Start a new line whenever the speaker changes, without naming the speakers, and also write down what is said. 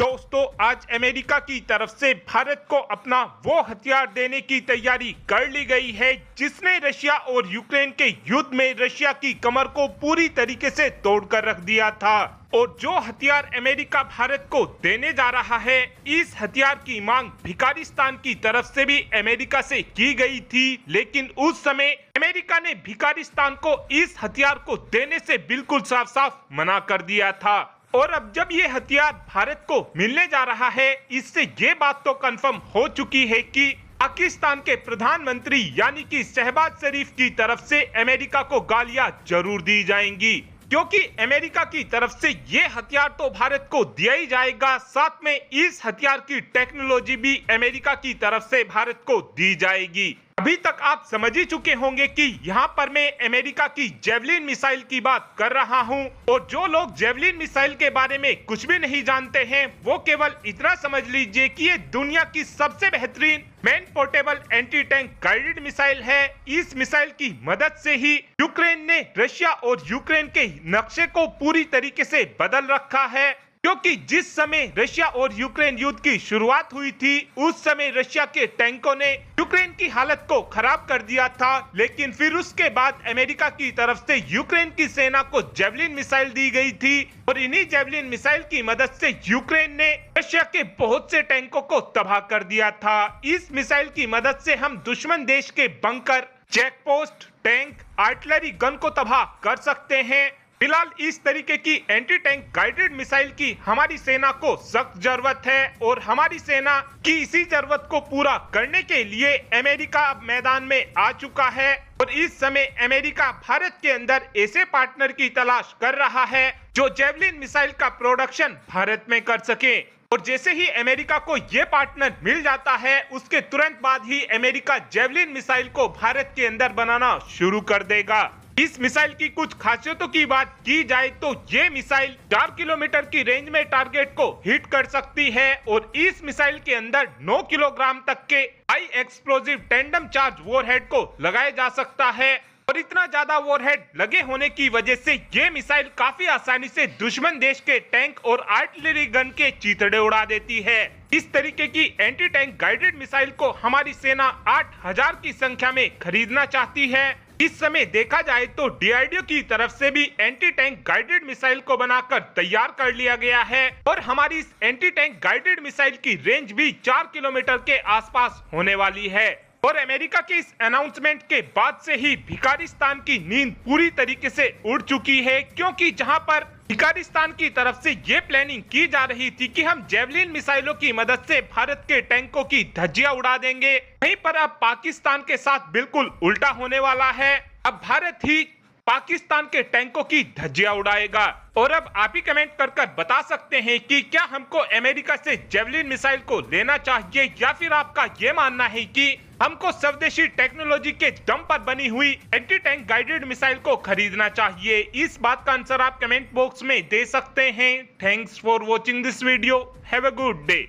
दोस्तों आज अमेरिका की तरफ से भारत को अपना वो हथियार देने की तैयारी कर ली गई है जिसने रशिया और यूक्रेन के युद्ध में रशिया की कमर को पूरी तरीके से तोड़कर रख दिया था और जो हथियार अमेरिका भारत को देने जा रहा है इस हथियार की मांग भिकारिस्तान की तरफ से भी अमेरिका से की गई थी लेकिन उस समय अमेरिका ने भिकारिस्तान को इस हथियार को देने से बिल्कुल साफ साफ मना कर दिया था और अब जब ये हथियार भारत को मिलने जा रहा है इससे ये बात तो कंफर्म हो चुकी है कि पाकिस्तान के प्रधानमंत्री यानी कि शहबाज शरीफ की तरफ से अमेरिका को गालियां जरूर दी जाएंगी क्योंकि अमेरिका की तरफ से ये हथियार तो भारत को दिया ही जाएगा साथ में इस हथियार की टेक्नोलॉजी भी अमेरिका की तरफ से भारत को दी जाएगी अभी तक आप समझ ही चुके होंगे कि यहाँ पर मैं अमेरिका की जेवलिन मिसाइल की बात कर रहा हूँ और जो लोग जेवलिन मिसाइल के बारे में कुछ भी नहीं जानते हैं वो केवल इतना समझ लीजिए कि ये दुनिया की सबसे बेहतरीन man portable anti tank guided missile है इस मिसाइल की मदद से ही यूक्रेन ने रशिया और यूक्रेन के नक्शे को पूरी तरीके से बदल रखा है क्योंकि जिस समय रशिया और यूक्रेन युद्ध की शुरुआत हुई थी उस समय रशिया के टैंकों ने यूक्रेन की हालत को खराब कर दिया था लेकिन फिर उसके बाद अमेरिका की तरफ से यूक्रेन की सेना को जेवलिन मिसाइल दी गई थी और इन्हीं जेवलिन मिसाइल की मदद से यूक्रेन ने रशिया के बहुत से टैंकों को तबाह कर दिया था इस मिसाइल की मदद से हम दुश्मन देश के bunker check post tank artillery gun को तबाह कर सकते हैं फिलहाल इस तरीके की एंटी टैंक गाइडेड मिसाइल की हमारी सेना को सख्त जरूरत है और हमारी सेना की इसी जरूरत को पूरा करने के लिए अमेरिका अब मैदान में आ चुका है और इस समय अमेरिका भारत के अंदर ऐसे पार्टनर की तलाश कर रहा है जो जेवलिन मिसाइल का प्रोडक्शन भारत में कर सके और जैसे ही अमेरिका को ये पार्टनर मिल जाता है उसके तुरंत बाद ही अमेरिका जेवलिन मिसाइल को भारत के अंदर बनाना शुरू कर देगा इस मिसाइल की कुछ खासियतों की बात की जाए तो ये मिसाइल चार किलोमीटर की रेंज में टारगेट को हिट कर सकती है और इस मिसाइल के अंदर 9 किलोग्राम तक के high explosive tandem charge warhead को लगाया जा सकता है और इतना ज्यादा वॉरहेड लगे होने की वजह से ये मिसाइल काफी आसानी से दुश्मन देश के टैंक और आर्टिलरी गन के चितड़े उड़ा देती है इस तरीके की एंटी टैंक गाइडेड मिसाइल को हमारी सेना 8000 की संख्या में खरीदना चाहती है इस समय देखा जाए तो डीआरडीओ की तरफ से भी एंटी टैंक गाइडेड मिसाइल को बनाकर तैयार कर लिया गया है और हमारी इस एंटी टैंक गाइडेड मिसाइल की रेंज भी चार किलोमीटर के आसपास होने वाली है और अमेरिका के इस अनाउंसमेंट के बाद से ही भिकारिस्तान की नींद पूरी तरीके से उड़ चुकी है क्योंकि जहां पर इकारिस्तान की तरफ से ये प्लानिंग की जा रही थी कि हम जेवलिन मिसाइलों की मदद से भारत के टैंकों की धज्जियां उड़ा देंगे वहीं पर अब पाकिस्तान के साथ बिल्कुल उल्टा होने वाला है अब भारत ही पाकिस्तान के टैंकों की धज्जियां उड़ाएगा और अब आप ही कमेंट कर कर बता सकते हैं कि क्या हमको अमेरिका से जेवलिन मिसाइल को लेना चाहिए या फिर आपका ये मानना है कि हमको स्वदेशी टेक्नोलॉजी के दम पर बनी हुई एंटी टैंक गाइडेड मिसाइल को खरीदना चाहिए इस बात का आंसर आप कमेंट बॉक्स में दे सकते हैं thanks for watching this video have a good day